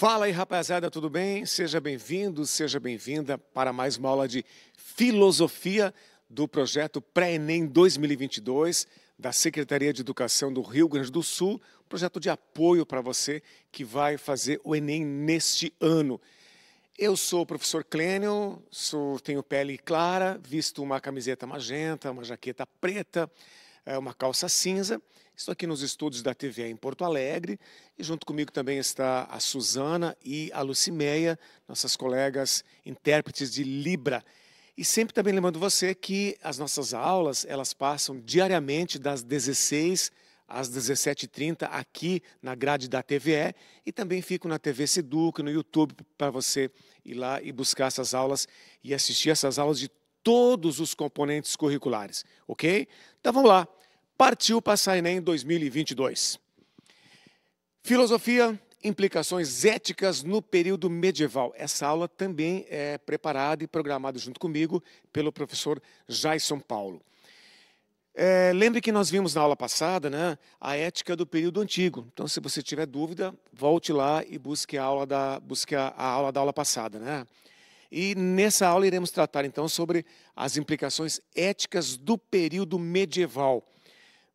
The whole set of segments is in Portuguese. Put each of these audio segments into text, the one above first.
Fala aí, rapaziada, tudo bem? Seja bem-vindo, seja bem-vinda para mais uma aula de filosofia do projeto Pré-ENEM 2022 da Secretaria de Educação do Rio Grande do Sul, projeto de apoio para você que vai fazer o ENEM neste ano. Eu sou o professor Clênio, sou, tenho pele clara, visto uma camiseta magenta, uma jaqueta preta, eh, uma calça cinza Estou aqui nos estúdios da TVA em Porto Alegre e junto comigo também está a Suzana e a Lucimeia, nossas colegas intérpretes de Libra. E sempre também lembrando você que as nossas aulas, elas passam diariamente das 16 às 17h30 aqui na grade da TVE e também fico na TV Seduc, no YouTube, para você ir lá e buscar essas aulas e assistir essas aulas de todos os componentes curriculares, ok? Então vamos lá partiu para Sainem 2022. Filosofia, implicações éticas no período medieval. Essa aula também é preparada e programada junto comigo pelo professor Jaison Paulo. É, lembre que nós vimos na aula passada né, a ética do período antigo. Então, se você tiver dúvida, volte lá e busque a aula da, busque a, a aula, da aula passada. Né? E nessa aula iremos tratar então sobre as implicações éticas do período medieval.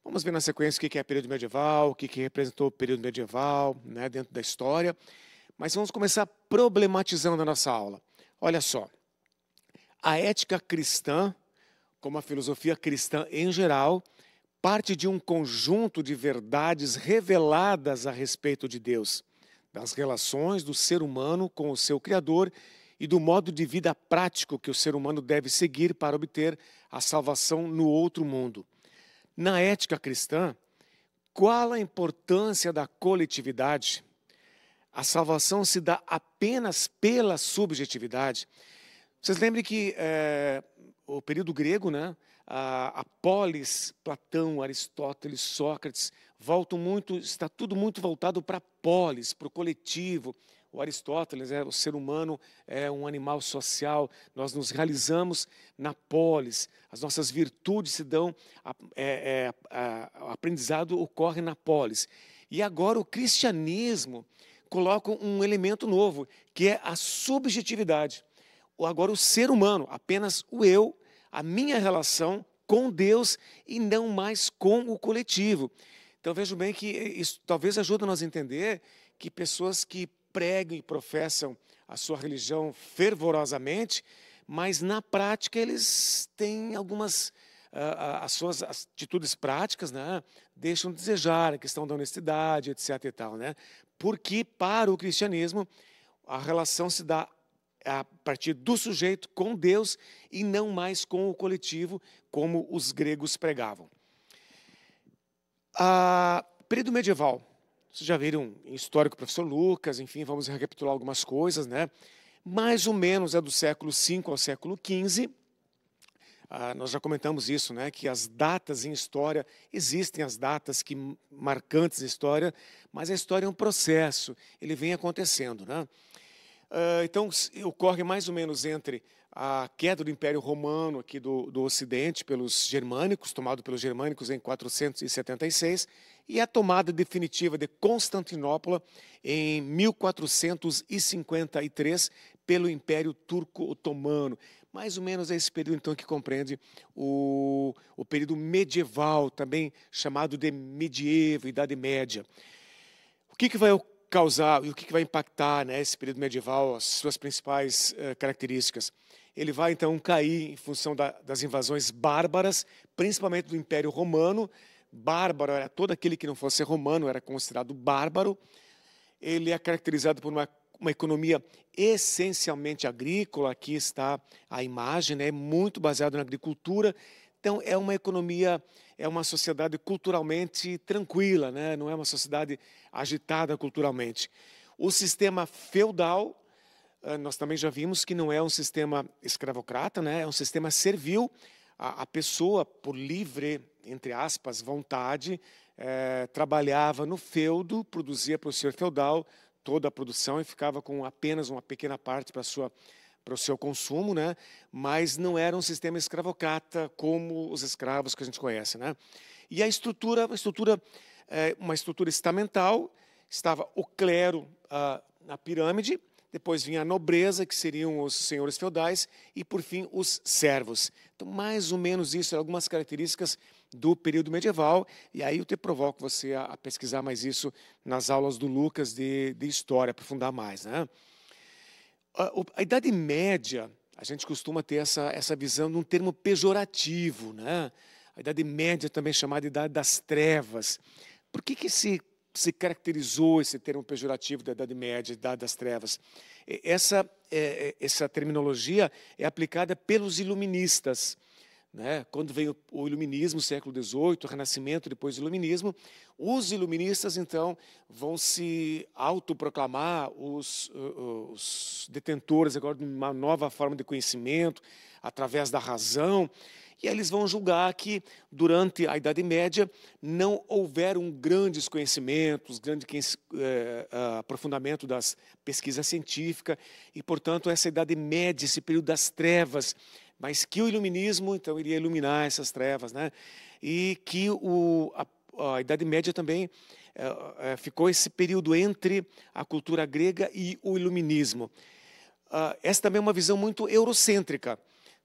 Vamos ver na sequência o que é período medieval, o que representou o período medieval né, dentro da história. Mas vamos começar problematizando a nossa aula. Olha só, a ética cristã, como a filosofia cristã em geral, parte de um conjunto de verdades reveladas a respeito de Deus, das relações do ser humano com o seu Criador e do modo de vida prático que o ser humano deve seguir para obter a salvação no outro mundo. Na ética cristã, qual a importância da coletividade? A salvação se dá apenas pela subjetividade. Vocês lembrem que é, o período grego, né? A, a polis, Platão, Aristóteles, Sócrates, voltam muito, está tudo muito voltado para a polis, para o coletivo, o Aristóteles, é, o ser humano é um animal social, nós nos realizamos na polis, as nossas virtudes se dão, é, é, o aprendizado ocorre na polis. E agora o cristianismo coloca um elemento novo, que é a subjetividade. Agora o ser humano, apenas o eu, a minha relação com Deus e não mais com o coletivo. Então vejo bem que isso talvez ajude nós a entender que pessoas que pregam e professam a sua religião fervorosamente, mas na prática eles têm algumas uh, as suas atitudes práticas, né, deixam de desejar a questão da honestidade, etc e tal, né? Porque para o cristianismo a relação se dá a partir do sujeito com Deus e não mais com o coletivo, como os gregos pregavam. Ah, período medieval. Vocês já viram em histórico o professor Lucas, enfim, vamos recapitular algumas coisas, né? Mais ou menos é do século V ao século XV. Ah, nós já comentamos isso, né? Que as datas em história existem as datas que marcantes em história, mas a história é um processo, ele vem acontecendo, né? Ah, então ocorre mais ou menos entre a queda do Império Romano aqui do, do Ocidente pelos germânicos, tomado pelos germânicos em 476, e a tomada definitiva de Constantinopla em 1453 pelo Império Turco-Otomano. Mais ou menos é esse período, então, que compreende o, o período medieval, também chamado de medievo, Idade Média. O que, que vai ocorrer? causar e o que vai impactar né, esse período medieval, as suas principais uh, características. Ele vai então cair em função da, das invasões bárbaras, principalmente do Império Romano. Bárbaro era todo aquele que não fosse romano, era considerado bárbaro. Ele é caracterizado por uma, uma economia essencialmente agrícola, aqui está a imagem, é né, muito baseado na agricultura então, é uma economia, é uma sociedade culturalmente tranquila, né? não é uma sociedade agitada culturalmente. O sistema feudal, eh, nós também já vimos que não é um sistema escravocrata, né? é um sistema servil. A, a pessoa, por livre, entre aspas, vontade, é, trabalhava no feudo, produzia para o senhor feudal toda a produção e ficava com apenas uma pequena parte para a sua para o seu consumo, né? mas não era um sistema escravocrata como os escravos que a gente conhece. Né? E a estrutura, uma estrutura, é, uma estrutura estamental, estava o clero na pirâmide, depois vinha a nobreza, que seriam os senhores feudais, e por fim os servos. Então, mais ou menos isso, algumas características do período medieval, e aí eu te provoco você a, a pesquisar mais isso nas aulas do Lucas de, de história, aprofundar mais. Né? A, Idade Média, a gente costuma ter essa, essa visão de um termo pejorativo, né? A Idade Média também é chamada Idade das Trevas. Por que, que se, se caracterizou esse termo pejorativo da Idade Média, Idade das Trevas? Essa, é, é, essa terminologia é aplicada pelos iluministas né, quando vem o, o iluminismo, século XVIII, o Renascimento, depois do iluminismo, os iluministas, então, vão se autoproclamar os, os detentores agora de uma nova forma de conhecimento, através da razão, e eles vão julgar que, durante a Idade Média, não houveram grandes conhecimentos, grande é, aprofundamento das pesquisas científicas, e, portanto, essa Idade Média, esse período das trevas, mas que o iluminismo então iria iluminar essas trevas, né? E que o, a, a Idade Média também é, ficou esse período entre a cultura grega e o iluminismo. Uh, essa também é uma visão muito eurocêntrica,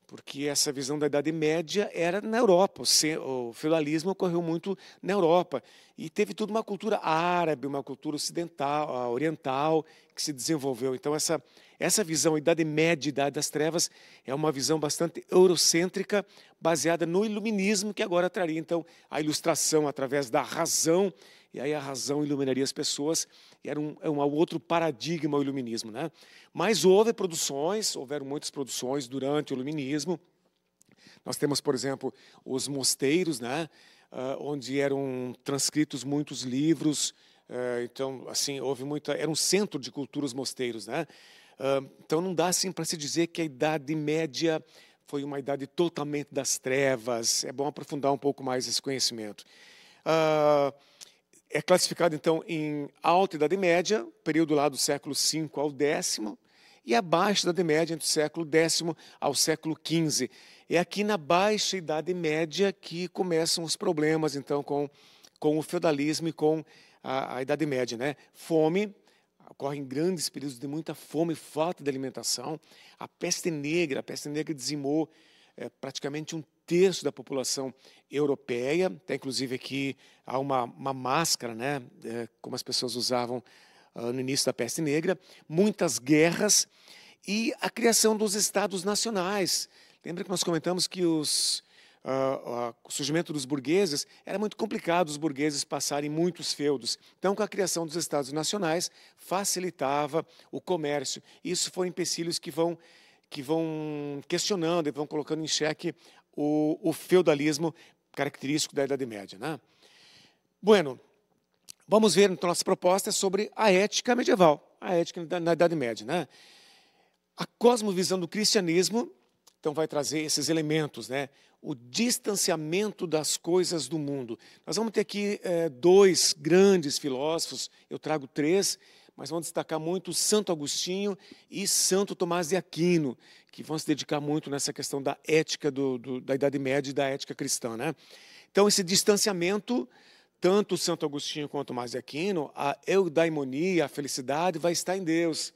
porque essa visão da Idade Média era na Europa. O, o feudalismo ocorreu muito na Europa e teve toda uma cultura árabe, uma cultura ocidental, ah, oriental que se desenvolveu. Então essa essa visão, Idade Média, Idade das Trevas, é uma visão bastante eurocêntrica, baseada no iluminismo, que agora traria, então, a ilustração através da razão, e aí a razão iluminaria as pessoas, e era um, é um outro paradigma o iluminismo. Né? Mas houve produções, houveram muitas produções durante o iluminismo. Nós temos, por exemplo, os mosteiros, né? Uh, onde eram transcritos muitos livros, eh, então, assim, houve muita. Era um centro de cultura os mosteiros, né? Então não dá assim para se dizer que a Idade Média foi uma idade totalmente das trevas. É bom aprofundar um pouco mais esse conhecimento. É classificado então em Alta Idade Média, período lá do século V ao X, e a Baixa Idade Média, entre o século X ao século XV. É aqui na Baixa Idade Média que começam os problemas, então, com, com o feudalismo e com a, a Idade Média. Né? Fome, ocorrem grandes períodos de muita fome e falta de alimentação. A peste negra, a peste negra dizimou é, praticamente um terço da população europeia. Até, inclusive, aqui há uma, uma máscara, né, é, como as pessoas usavam ah, no início da peste negra. Muitas guerras e a criação dos estados nacionais. Lembra que nós comentamos que os uh, o surgimento dos burgueses, era muito complicado os burgueses passarem muitos feudos. Então, com a criação dos estados nacionais, facilitava o comércio. Isso foram empecilhos que vão, que vão questionando e vão colocando em xeque o, o feudalismo característico da Idade Média. Né? Bueno, vamos ver, então, nossa proposta é sobre a ética medieval, a ética na Idade Média. Né? A cosmovisão do cristianismo então vai trazer esses elementos, né? O distanciamento das coisas do mundo. Nós vamos ter aqui é, dois grandes filósofos, eu trago três, mas vamos destacar muito Santo Agostinho e Santo Tomás de Aquino, que vão se dedicar muito nessa questão da ética do, do, da Idade Média e da ética cristã. Né? Então, esse distanciamento, tanto Santo Agostinho quanto Tomás de Aquino, a eudaimonia, a felicidade, vai estar em Deus.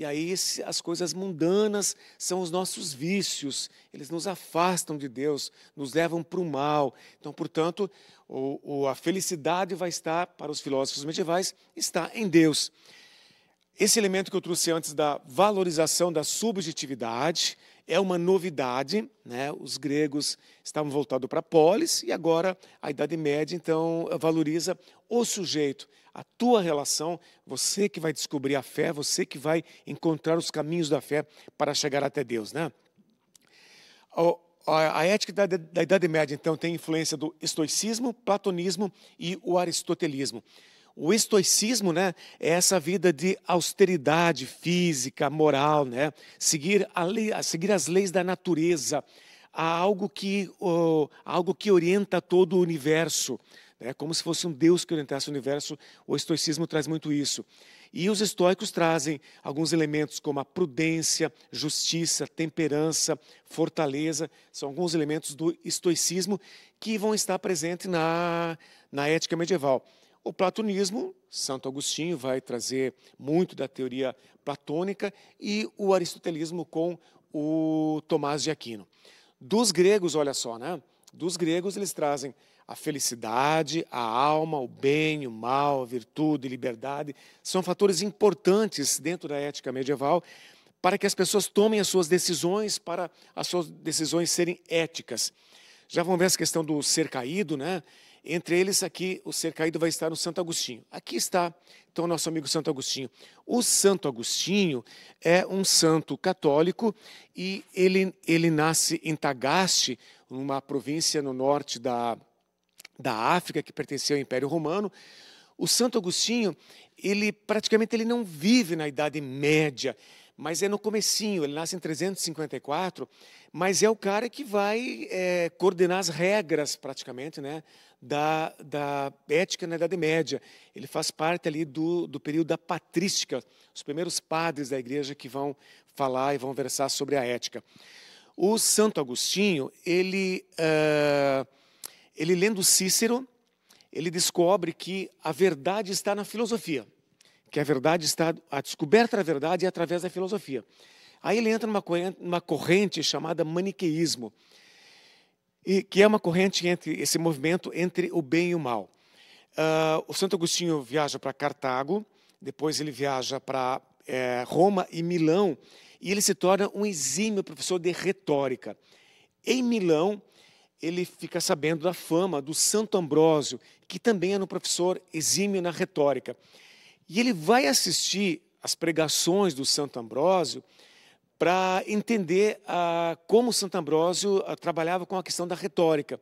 E aí as coisas mundanas são os nossos vícios, eles nos afastam de Deus, nos levam para o mal. Então, portanto, o, o, a felicidade vai estar, para os filósofos medievais, está em Deus. Esse elemento que eu trouxe antes da valorização da subjetividade, é uma novidade, né? Os gregos estavam voltados para a polis e agora a Idade Média então valoriza o sujeito, a tua relação, você que vai descobrir a fé, você que vai encontrar os caminhos da fé para chegar até Deus, né? A, ética da, da Idade Média então tem influência do estoicismo, platonismo e o aristotelismo. O estoicismo, né, é essa vida de austeridade física, moral, né? Seguir a lei, seguir as leis da natureza, a algo que oh, algo que orienta todo o universo, né? Como se fosse um Deus que orientasse o universo. O estoicismo traz muito isso. E os estoicos trazem alguns elementos como a prudência, justiça, temperança, fortaleza, são alguns elementos do estoicismo que vão estar presentes na, na ética medieval. O platonismo, Santo Agostinho vai trazer muito da teoria platônica e o aristotelismo com o Tomás de Aquino. Dos gregos, olha só, né? Dos gregos eles trazem a felicidade, a alma, o bem, o mal, a virtude, a liberdade, são fatores importantes dentro da ética medieval para que as pessoas tomem as suas decisões, para as suas decisões serem éticas. Já vão ver essa questão do ser caído, né? Entre eles, aqui, o ser caído vai estar no Santo Agostinho. Aqui está, então, nosso amigo Santo Agostinho. O Santo Agostinho é um santo católico e ele, ele nasce em Tagaste, numa província no norte da, da África, que pertencia ao Império Romano. O Santo Agostinho, ele praticamente ele não vive na Idade Média mas é no comecinho, ele nasce em 354, mas é o cara que vai é, coordenar as regras, praticamente, né, da, da ética na né, Idade Média. Ele faz parte ali do, do período da patrística, os primeiros padres da igreja que vão falar e vão versar sobre a ética. O Santo Agostinho, ele, uh, ele lendo Cícero, ele descobre que a verdade está na filosofia que a verdade está, a descoberta da verdade é através da filosofia. Aí ele entra numa corrente, numa corrente chamada maniqueísmo, e, que é uma corrente entre esse movimento entre o bem e o mal. Uh, o Santo Agostinho viaja para Cartago, depois ele viaja para é, Roma e Milão, e ele se torna um exímio professor de retórica. Em Milão, ele fica sabendo da fama do Santo Ambrósio, que também era um professor exímio na retórica. E ele vai assistir as pregações do Santo Ambrósio para entender ah, como Santo Ambrósio ah, trabalhava com a questão da retórica.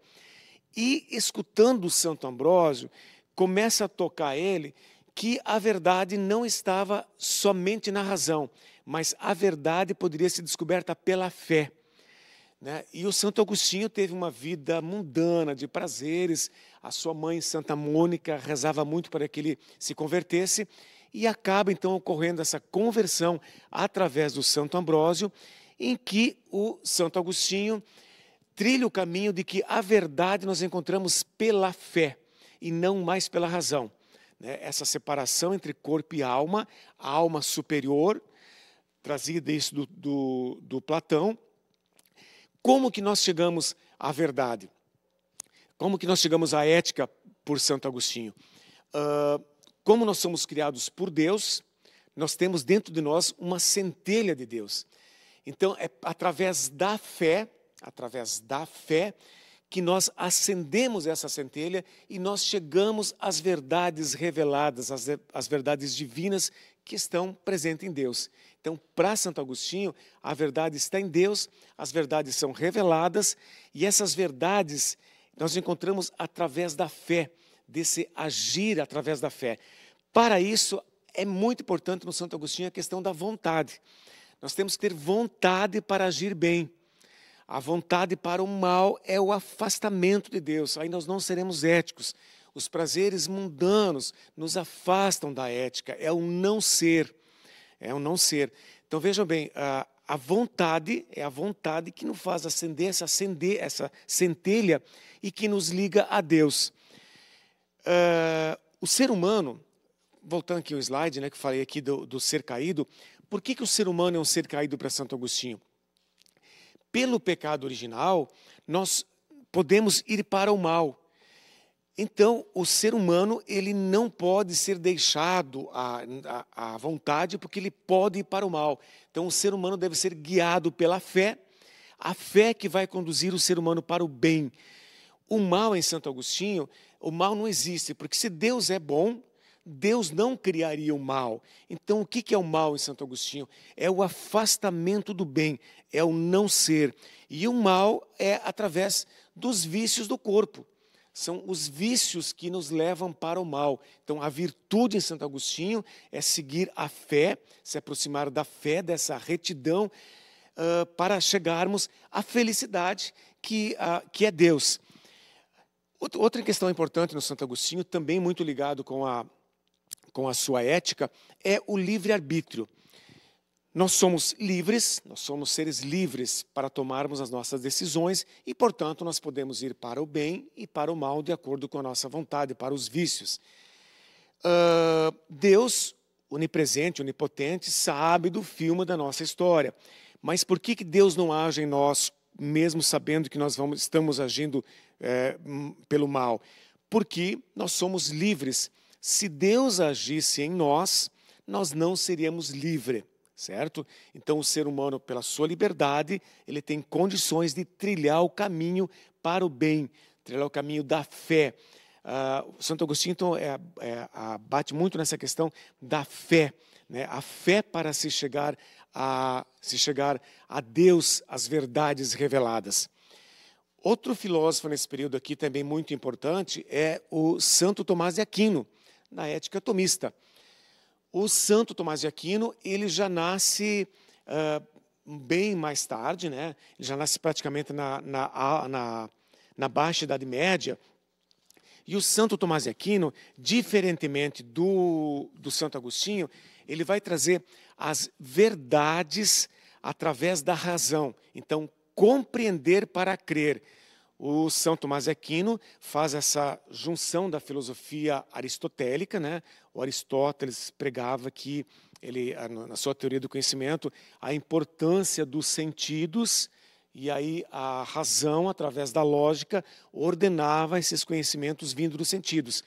E escutando o Santo Ambrósio, começa a tocar ele que a verdade não estava somente na razão, mas a verdade poderia ser descoberta pela fé. Né? E o Santo Agostinho teve uma vida mundana, de prazeres. A sua mãe, Santa Mônica, rezava muito para que ele se convertesse. E acaba então ocorrendo essa conversão através do Santo Ambrósio, em que o Santo Agostinho trilha o caminho de que a verdade nós encontramos pela fé e não mais pela razão. Né? Essa separação entre corpo e alma, a alma superior, trazida isso do, do, do Platão, como que nós chegamos à verdade? Como que nós chegamos à ética por Santo Agostinho? Uh, como nós somos criados por Deus, nós temos dentro de nós uma centelha de Deus. Então, é através da fé, através da fé, que nós acendemos essa centelha e nós chegamos às verdades reveladas, às, às verdades divinas que estão presentes em Deus. Então, para Santo Agostinho, a verdade está em Deus, as verdades são reveladas e essas verdades nós encontramos através da fé, desse agir através da fé. Para isso, é muito importante no Santo Agostinho a questão da vontade. Nós temos que ter vontade para agir bem. A vontade para o mal é o afastamento de Deus. Aí nós não seremos éticos. Os prazeres mundanos nos afastam da ética, é o não ser é um não ser. Então vejam bem, a, a vontade é a vontade que nos faz acender essa, acender essa centelha e que nos liga a Deus. Uh, o ser humano, voltando aqui ao slide, né, que falei aqui do, do ser caído, por que, que o ser humano é um ser caído para Santo Agostinho? Pelo pecado original, nós podemos ir para o mal. Então, o ser humano ele não pode ser deixado à, à, à, vontade, porque ele pode ir para o mal. Então, o ser humano deve ser guiado pela fé, a fé que vai conduzir o ser humano para o bem. O mal em Santo Agostinho, o mal não existe, porque se Deus é bom, Deus não criaria o mal. Então, o que é o mal em Santo Agostinho? É o afastamento do bem, é o não ser. E o mal é através dos vícios do corpo são os vícios que nos levam para o mal. Então, a virtude em Santo Agostinho é seguir a fé, se aproximar da fé, dessa retidão, uh, para chegarmos à felicidade que, uh, que é Deus. Outra questão importante no Santo Agostinho, também muito ligado com a, com a sua ética, é o livre-arbítrio. Nós somos livres, nós somos seres livres para tomarmos as nossas decisões e, portanto, nós podemos ir para o bem e para o mal de acordo com a nossa vontade, para os vícios. Uh, Deus, onipresente, onipotente, sabe do filme da nossa história. Mas por que, que Deus não age em nós, mesmo sabendo que nós vamos, estamos agindo é, pelo mal? Porque nós somos livres. Se Deus agisse em nós, nós não seríamos livres certo? Então o ser humano, pela sua liberdade, ele tem condições de trilhar o caminho para o bem, trilhar o caminho da fé. Uh, Santo Agostinho então, é, é, bate muito nessa questão da fé, né? a fé para se chegar a se chegar a Deus, as verdades reveladas. Outro filósofo nesse período aqui também muito importante é o Santo Tomás de Aquino, na Ética Tomista. O Santo Tomás de Aquino, ele já nasce uh, bem mais tarde, né? ele já nasce praticamente na, na, na, na Baixa Idade Média, e o Santo Tomás de Aquino, diferentemente do, do Santo Agostinho, ele vai trazer as verdades através da razão. Então, compreender para crer. O São Tomás de Aquino faz essa junção da filosofia aristotélica, né? O Aristóteles pregava que ele na sua teoria do conhecimento a importância dos sentidos e aí a razão através da lógica ordenava esses conhecimentos vindo dos sentidos.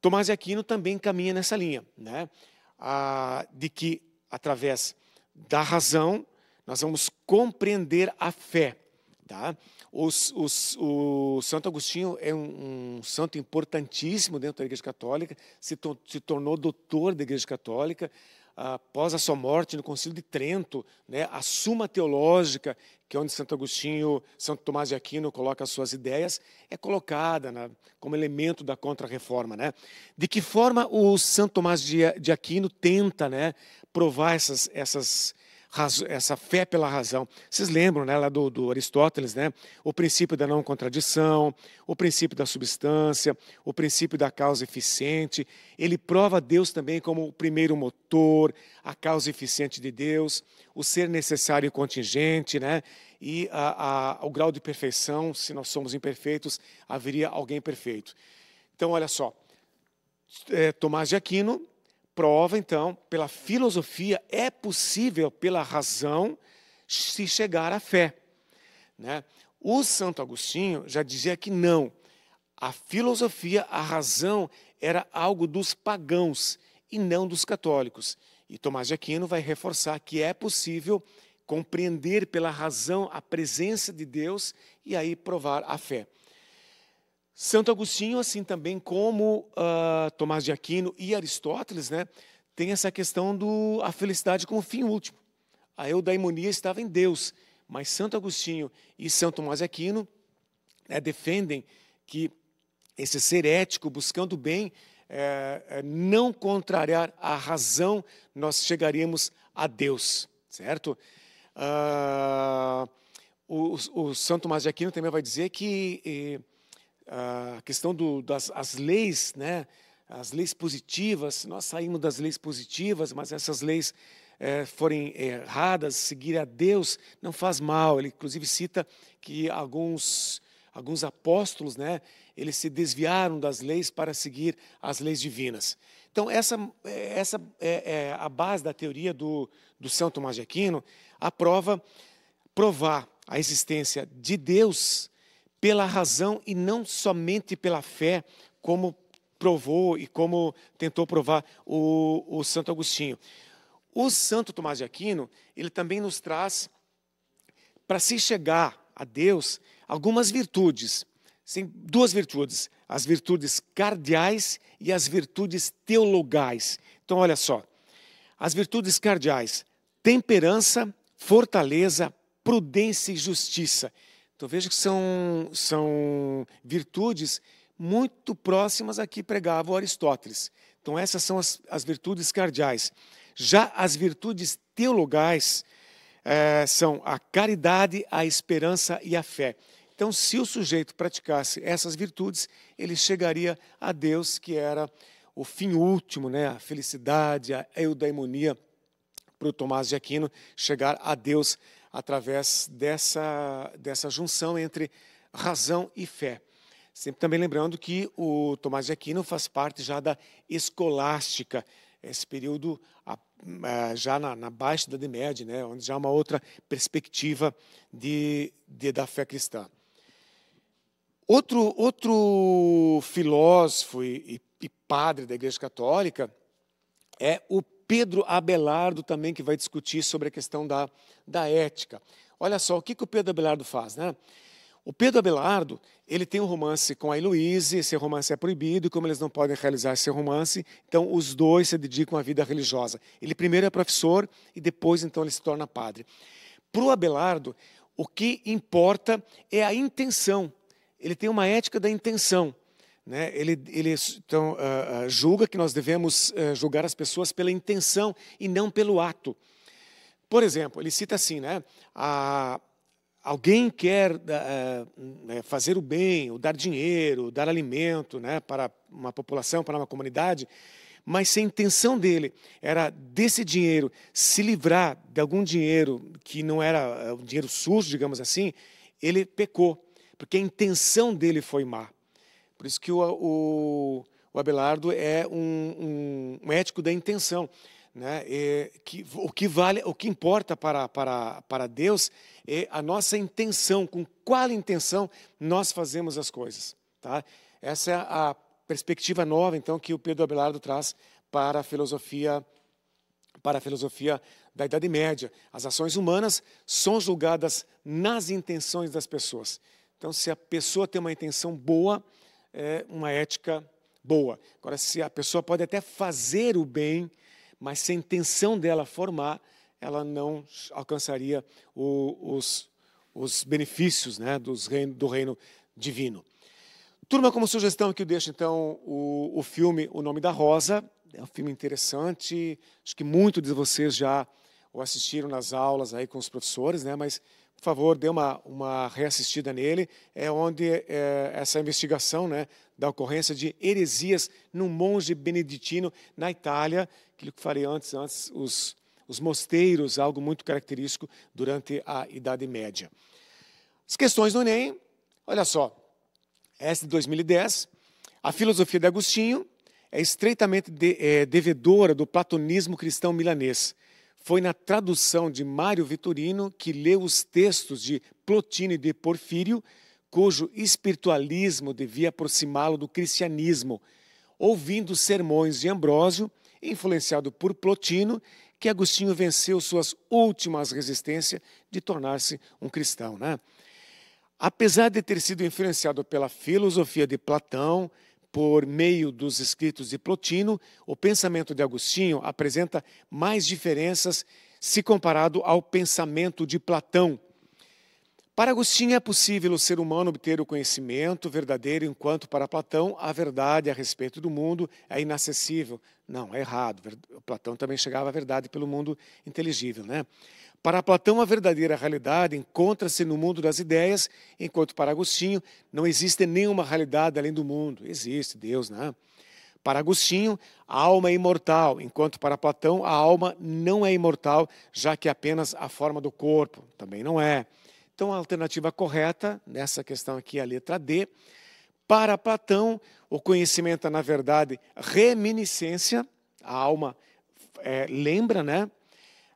Tomás de Aquino também caminha nessa linha, né? Ah, de que através da razão nós vamos compreender a fé Tá? Os, os, o Santo Agostinho é um, um, santo importantíssimo dentro da Igreja Católica, se, to, se tornou doutor da Igreja Católica, após a sua morte no Concílio de Trento, né, a Suma Teológica, que é onde Santo Agostinho, Santo Tomás de Aquino coloca as suas ideias, é colocada como elemento da Contra-Reforma. Né? De que forma o Santo Tomás de, de Aquino tenta né, provar essas, essas, essa fé pela razão. Vocês lembram né, lá do, do Aristóteles, né? O princípio da não contradição, o princípio da substância, o princípio da causa eficiente. Ele prova Deus também como o primeiro motor, a causa eficiente de Deus, o ser necessário e contingente, né? E a, a, o grau de perfeição, se nós somos imperfeitos, haveria alguém perfeito. Então, olha só. É, Tomás de Aquino prova, então, pela filosofia, é possível, pela razão, se chegar à fé. Né? O Santo Agostinho já dizia que não. A filosofia, a razão, era algo dos pagãos e não dos católicos. E Tomás de Aquino vai reforçar que é possível compreender pela razão a presença de Deus e aí provar a fé. Santo Agostinho, assim também como uh, Tomás de Aquino e Aristóteles, né, tem essa questão do a felicidade como fim último. A eudaimonia estava em Deus, mas Santo Agostinho e Santo Tomás de Aquino né, defendem que esse ser ético buscando o bem, é, não contrariar a razão, nós chegaríamos a Deus, certo? Uh, o, o, Santo Tomás de Aquino também vai dizer que eh, a questão do, das as leis, né? as leis positivas, nós saímos das leis positivas, mas essas leis é, forem erradas, seguir a Deus não faz mal. Ele inclusive cita que alguns alguns apóstolos, né, eles se desviaram das leis para seguir as leis divinas. Então essa essa é, é a base da teoria do do São Tomás de Aquino, prova provar a existência de Deus pela razão e não somente pela fé, como provou e como tentou provar o, o Santo Agostinho. O Santo Tomás de Aquino, ele também nos traz, para se chegar a Deus, algumas virtudes. Sim, duas virtudes, as virtudes cardeais e as virtudes teologais. Então, olha só, as virtudes cardeais, temperança, fortaleza, prudência e justiça. Então veja que são, são virtudes muito próximas a que pregava Aristóteles. Então essas são as, as virtudes cardeais. Já as virtudes teologais é, são a caridade, a esperança e a fé. Então, se o sujeito praticasse essas virtudes, ele chegaria a Deus, que era o fim último, né? a felicidade, a eudaimonia, para o Tomás de Aquino chegar a Deus através dessa, dessa junção entre razão e fé. Sempre também lembrando que o Tomás de Aquino faz parte já da escolástica, esse período já na, na Baixa Idade Média, né, onde já há uma outra perspectiva de, de, da fé cristã. Outro, outro filósofo e, e padre da Igreja Católica é o Pedro Abelardo também, que vai discutir sobre a questão da, da ética. Olha só, o que, que o Pedro Abelardo faz, né? O Pedro Abelardo, ele tem um romance com a Heloíse, esse romance é proibido, e como eles não podem realizar esse romance, então os dois se dedicam à vida religiosa. Ele primeiro é professor e depois então ele se torna padre. Para o Abelardo, o que importa é a intenção. Ele tem uma ética da intenção. Né? Ele, ele então, uh, julga que nós devemos uh, julgar as pessoas pela intenção e não pelo ato. Por exemplo, ele cita assim, né? A, alguém quer uh, fazer o bem, ou dar dinheiro, dar alimento né, para uma população, para uma comunidade, mas se a intenção dele era desse dinheiro se livrar de algum dinheiro que não era um dinheiro sujo, digamos assim, ele pecou, porque a intenção dele foi má. Por isso que o, o, o Abelardo é um, um, um, ético da intenção. Né? que, o, que vale, o que importa para, para, para Deus é a nossa intenção, com qual intenção nós fazemos as coisas. Tá? Essa é a perspectiva nova, então, que o Pedro Abelardo traz para a filosofia para a filosofia da Idade Média. As ações humanas são julgadas nas intenções das pessoas. Então, se a pessoa tem uma intenção boa, é, uma ética boa. Agora, se a pessoa pode até fazer o bem, mas se a intenção dela formar, ela não alcançaria o, os, os benefícios né, dos reino, do reino divino. Turma, como sugestão que eu deixo, então, o, o filme O Nome da Rosa. É um filme interessante, acho que muitos de vocês já o assistiram nas aulas aí com os professores, né, mas por favor, dê uma, uma reassistida nele, é onde é, essa investigação né, da ocorrência de heresias num monge beneditino na Itália, aquilo que falei antes, antes os, os mosteiros, algo muito característico durante a Idade Média. As questões do Enem, olha só, é essa de 2010, a filosofia de Agostinho é estreitamente de, é, devedora do platonismo cristão milanês, foi na tradução de Mário Vitorino que leu os textos de Plotino e de Porfírio, cujo espiritualismo devia aproximá-lo do cristianismo, ouvindo sermões de Ambrósio, influenciado por Plotino, que Agostinho venceu suas últimas resistências de tornar-se um cristão. Né? Apesar de ter sido influenciado pela filosofia de Platão, por meio dos escritos de Plotino, o pensamento de Agostinho apresenta mais diferenças se comparado ao pensamento de Platão. Para Agostinho é possível o ser humano obter o conhecimento verdadeiro, enquanto para Platão a verdade a respeito do mundo é inacessível. Não, é errado. Platão também chegava à verdade pelo mundo inteligível, né? Para Platão, a verdadeira realidade encontra-se no mundo das ideias, enquanto para Agostinho não existe nenhuma realidade além do mundo. Existe Deus, né? Para Agostinho, a alma é imortal, enquanto para Platão a alma não é imortal, já que é apenas a forma do corpo também não é. Então, a alternativa correta nessa questão aqui é a letra D. Para Platão, o conhecimento é, na verdade, reminiscência, a alma é, lembra, né?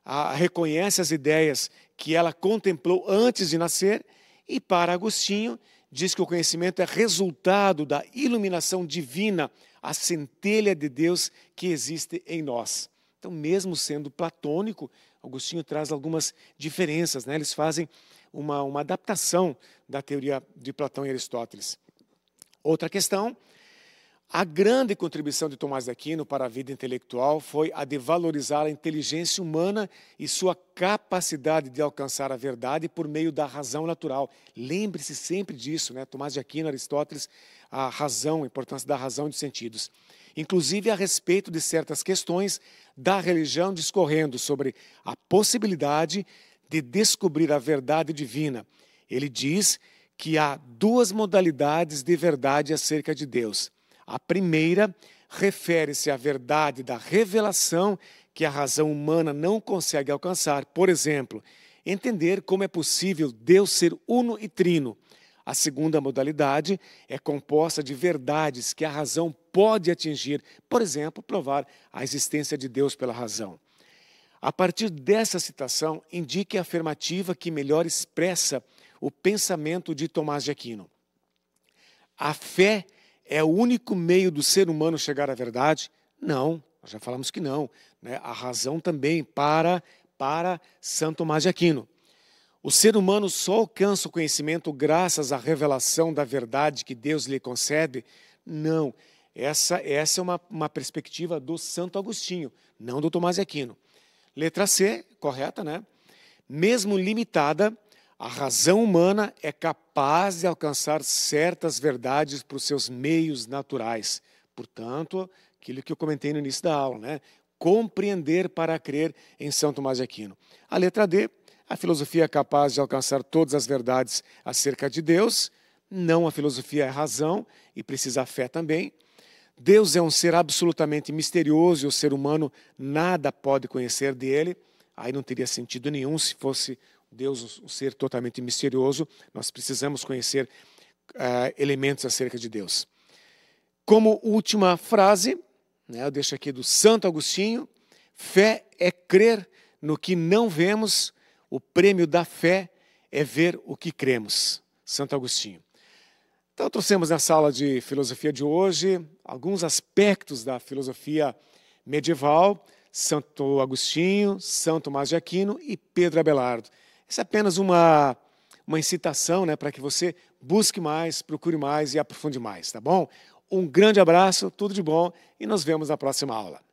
a, reconhece as ideias que ela contemplou antes de nascer, e para Agostinho, diz que o conhecimento é resultado da iluminação divina, a centelha de Deus que existe em nós. Então, mesmo sendo platônico, Agostinho traz algumas diferenças, né? eles fazem uma, uma adaptação da teoria de Platão e Aristóteles. Outra questão a grande contribuição de Tomás de Aquino para a vida intelectual foi a de valorizar a inteligência humana e sua capacidade de alcançar a verdade por meio da razão natural. Lembre-se sempre disso, né? Tomás de Aquino, Aristóteles, a razão, a importância da razão e dos sentidos. Inclusive a respeito de certas questões da religião, discorrendo sobre a possibilidade de descobrir a verdade divina. Ele diz que há duas modalidades de verdade acerca de Deus a primeira refere-se à verdade da revelação que a razão humana não consegue alcançar. Por exemplo, entender como é possível Deus ser uno e trino. A segunda modalidade é composta de verdades que a razão pode atingir, por exemplo, provar a existência de Deus pela razão. A partir dessa citação, indique a afirmativa que melhor expressa o pensamento de Tomás de Aquino. A fé é é o único meio do ser humano chegar à verdade? Não, nós já falamos que não. Né? A razão também para, para Santo Tomás de Aquino. O ser humano só alcança o conhecimento graças à revelação da verdade que Deus lhe concede? Não. Essa, essa é uma, uma perspectiva do Santo Agostinho, não do Tomás de Aquino. Letra C, correta, né? Mesmo limitada, a razão humana é capaz de alcançar certas verdades para os seus meios naturais. Portanto, aquilo que eu comentei no início da aula, né? compreender para crer em São Tomás de Aquino. A letra D, a filosofia é capaz de alcançar todas as verdades acerca de Deus. Não, a filosofia é razão e precisa fé também. Deus é um ser absolutamente misterioso e o ser humano nada pode conhecer dele. Aí não teria sentido nenhum se fosse Deus, um ser totalmente misterioso, nós precisamos conhecer uh, elementos acerca de Deus. Como última frase, né, eu deixo aqui do Santo Agostinho: fé é crer no que não vemos, o prêmio da fé é ver o que cremos. Santo Agostinho. Então, trouxemos na sala de filosofia de hoje alguns aspectos da filosofia medieval, Santo Agostinho, Santo Tomás de Aquino e Pedro Abelardo. Isso é apenas uma, uma incitação né, para que você busque mais, procure mais e aprofunde mais, tá bom? Um grande abraço, tudo de bom e nos vemos na próxima aula.